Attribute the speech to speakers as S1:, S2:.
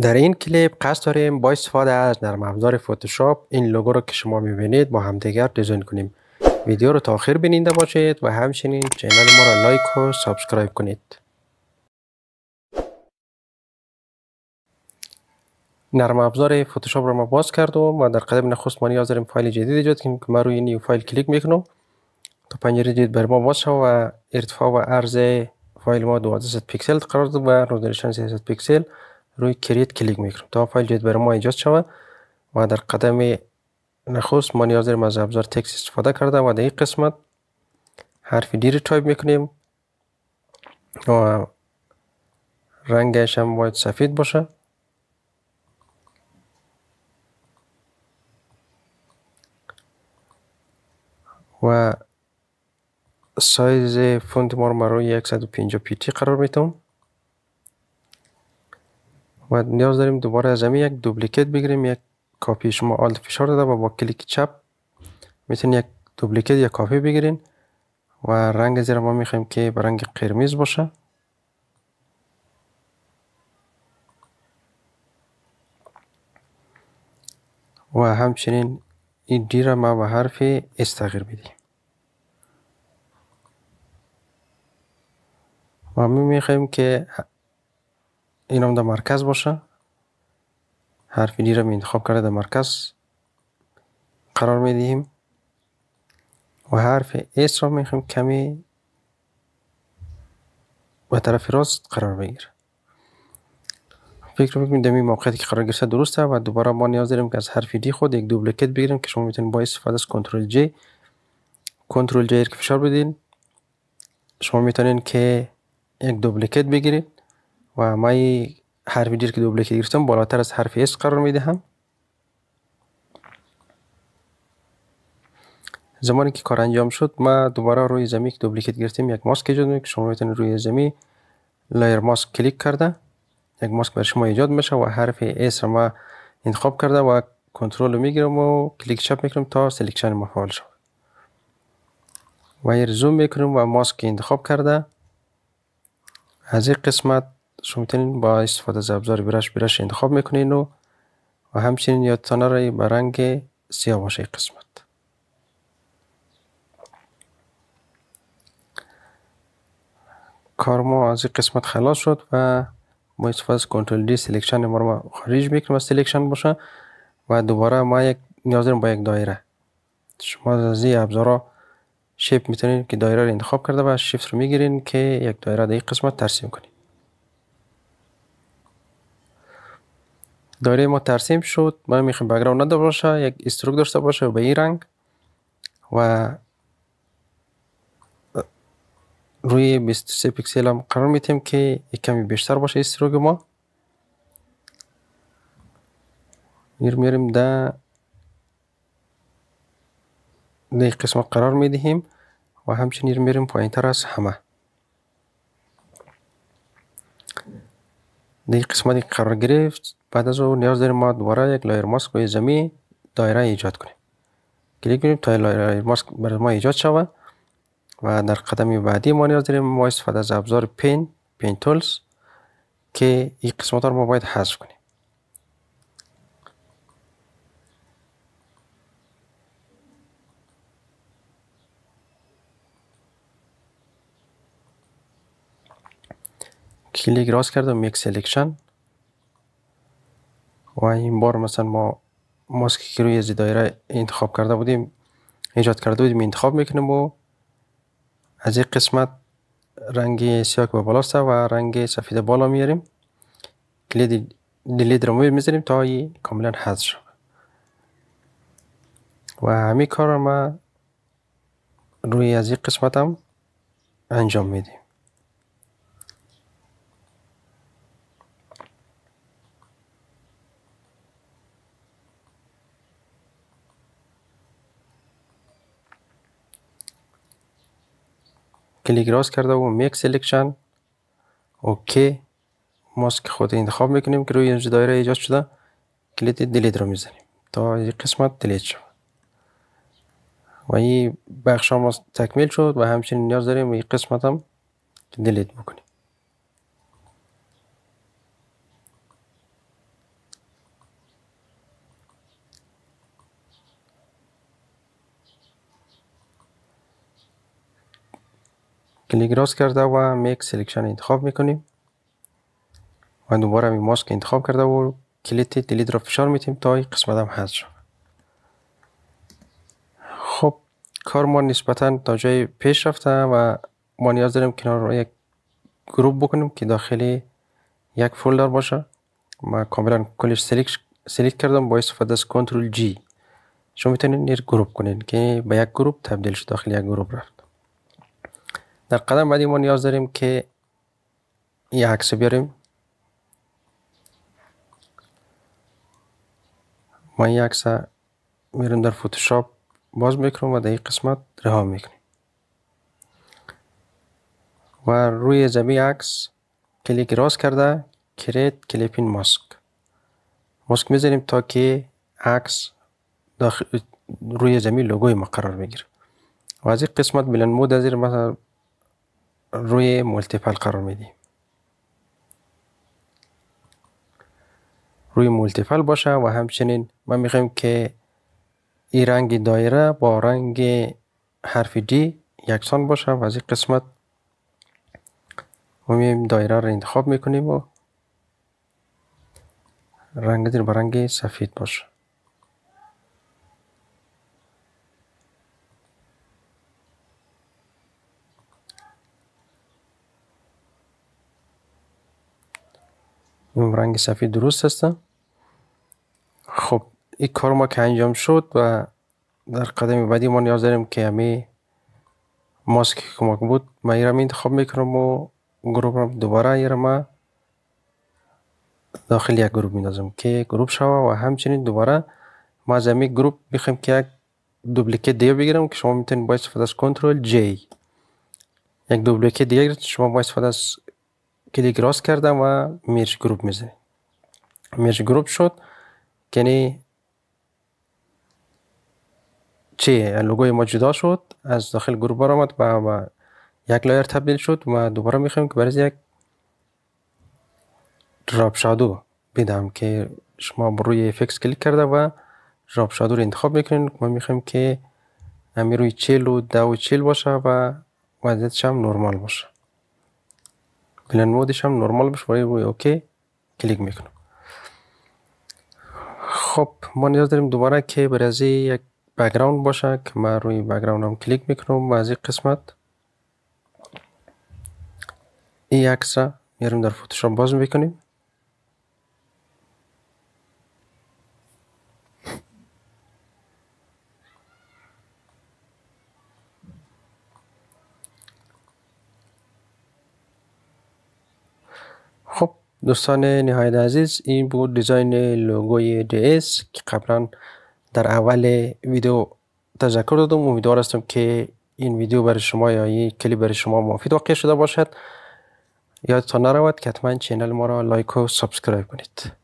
S1: در این کلیپ قصد داریم با استفاده از نرم افزار فتوشاپ این لوگو رو که شما میبینید با همدیگر دیزاین کنیم ویدیو رو تا آخر بیننده باشید و همچنین چینل ما را لایک و سابسکرایب کنید نرم افزار فتوشاپ رو ما باز کردم و در قدم نخست ما نیاز داریم فایل جدید ایجاد کنیم که ما روی نیو فایل کلیک میکنم تا پنجره جدید بر ما باز و ارتفاع و عرض فایل ما 1200 پیکسل قرار داد و رزولوشن 300 پیکسل روی کریت کلیک میکنم. تا فایل جدید برای ما ایجاد شود و در قدم نخست ما نیاز داریم از ابزار تکست استفاده کرده و در این قسمت حرف دی تایپ میکنیم و رنگش هم باید سفید باشه و سایز فونت ما رو روی 150 پیتی قرار میتونم و نیاز داریم دوباره از همین یک دوپلیکیت بگیریم یک کاپی شما آلت فشار داده و با کلیک چپ میتونید یک دوپلیکیت یا کاپی بگیرین و رنگ زیر ما میخوایم که به رنگ قرمز باشه و همچنین این دی را ما به حرف اس تغییر بدیم و می میخوایم که این هم در مرکز باشه حرف دی را می انتخاب کرده در مرکز قرار می و حرف اس را می کمی به طرف راست قرار بگیر فکر میکنیم این موقعیتی که قرار گرفته درسته و دوباره ما نیاز داریم که از حرف دی خود یک دوبلکت بگیریم که شما میتونید با استفاده از کنترل جی کنترل جی که فشار بدین شما میتونین که یک دوبلکت بگیرید و ما حرف جر که دوبله که گرفتم بالاتر از حرف اس قرار میدهم زمانی که کار انجام شد ما دوباره روی زمین که دوبلیکیت گرفتیم یک ماسک ایجاد که شما میتونید روی زمین لایر ماسک کلیک کرده یک ماسک بر شما ایجاد میشه و حرف اس را ما انتخاب کرده و کنترل رو میگیرم و کلیک چپ میکنم تا سلیکشن ما فعال شود و ایر زوم میکنم و ماسک انتخاب کرده از این قسمت شما میتونین با استفاده از ابزار برش برش انتخاب میکنین و و همچنین یادتانه رای به رنگ سیاه باشه قسمت کار ما از این قسمت خلاص شد و ما استفاده از کنترل دی سلیکشن ما رو خارج میکنیم و سلیکشن باشه و دوباره ما یک نیاز داریم با یک دایره شما از این ابزارا شیپ میتونین که دایره رو انتخاب کرده و شیفت رو میگیرین که یک دایره در این قسمت ترسیم کنیم. دایره ما ترسیم شد ما میخوایم بگرام نداشته باشه یک استروک داشته باشه به این رنگ و روی 23 پیکسل هم قرار میتیم که یک کمی بیشتر باشه استروک ما میر میریم ده در قسمت قرار میدهیم و همچنین میریم پایین تر از همه در قسمتی که قرار گرفت بعد از او نیاز داریم ما دوباره یک لایر ماسک روی زمین دایره ایجاد کنیم کلیک کنیم تا لایر ماسک برای ما ایجاد شوه و در قدم بعدی ما نیاز داریم ما استفاده از ابزار پین پین تولز که این قسمت رو ما باید حذف کنیم کلیک راست کردم یک سلیکشن و این بار مثلا ما ماسک که روی از دایره انتخاب کرده بودیم ایجاد کرده بودیم انتخاب میکنیم و از این قسمت رنگ سیاه به بالاست و رنگ سفید بالا میاریم کلید دلید رو میزنیم تا کاملا حذف و همین کار رو ما روی از این قسمت هم انجام میدیم کلیک راست کرده و میک سلیکشن اوکی ماسک خود انتخاب میکنیم که روی اینجا دایره ایجاد شده کلیت دلیت رو میزنیم تا این قسمت دلیت شد و این بخش ما تکمیل شد و همچنین نیاز داریم این قسمت هم دلیت بکنیم کلیک راست کرده و میک سلیکشن انتخاب میکنیم و دوباره می ماسک انتخاب کرده و کلیت دلیت را فشار میتیم تا این قسمت هم حذف شد خب کار ما نسبتا تا جای پیش رفته و ما نیاز داریم کنار را یک گروپ بکنیم که داخل یک فولدر باشه ما کاملا کلش سلیک کردم با استفاده از کنترل جی شما میتونید گروپ کنین که به یک گروپ تبدیل شد داخل یک گروپ رفت در قدم بعدی ما نیاز داریم که یه عکس بیاریم ما این عکس میرم در فوتوشاپ باز میکنم و در این قسمت رها میکنیم و روی زمین عکس کلیک راست کرده کریت کلیپین ماسک ماسک میذاریم تا که عکس روی زمین لوگوی ما قرار بگیره و از این قسمت بلند مود از زیر مثلا روی مولتیپل قرار میدیم روی مولتیپل باشه و همچنین ما میخوایم که این رنگ دایره با رنگ حرف دی یکسان باشه و از این قسمت ما دایره رو انتخاب میکنیم و رنگ دیر با رنگ سفید باشه رنگ سفید درست هستم خب این کار ما که انجام شد و در قدم بعدی ما نیاز داریم که همه ماسک که کمک بود ما ایرم انتخاب میکنم و گروپ رو دوباره ایرم داخل یک گروپ میدازم که گروپ شوه و همچنین دوباره ما از همه گروه که یک دوبلیکت دیگه بگیرم که شما میتونید با استفاده از کنترل جی یک دوبلیکت دیگه شما با استفاده از کلیک راست کردم و میرش گروپ میزه. میرش گروپ شد یعنی چه لوگوی ما جدا شد از داخل گروپ برآمد و, یک لایر تبدیل شد و دوباره میخوایم که برای یک راب شادو بدم که شما روی افکس کلیک کرده و راب شادو رو انتخاب میکنین ما میخوایم که امیروی روی چل و ده و باشه و وضعیتش هم نرمال باشه پلن مودش هم نرمال بشه برای روی اوکی کلیک میکنم خب ما نیاز داریم دوباره که از یک بگراند باشه که من روی بگراند هم کلیک میکنم و از این قسمت این اکس را میاریم در فتوشاپ باز میکنیم دوستان نهایت عزیز این بود دیزاین لوگوی اس که قبلا در اول ویدیو تذکر دادم امیدوار هستم که این ویدیو برای شما یا این کلی برای شما مفید واقع شده باشد یادتان نرود که حتما چینل ما را لایک و سابسکرایب کنید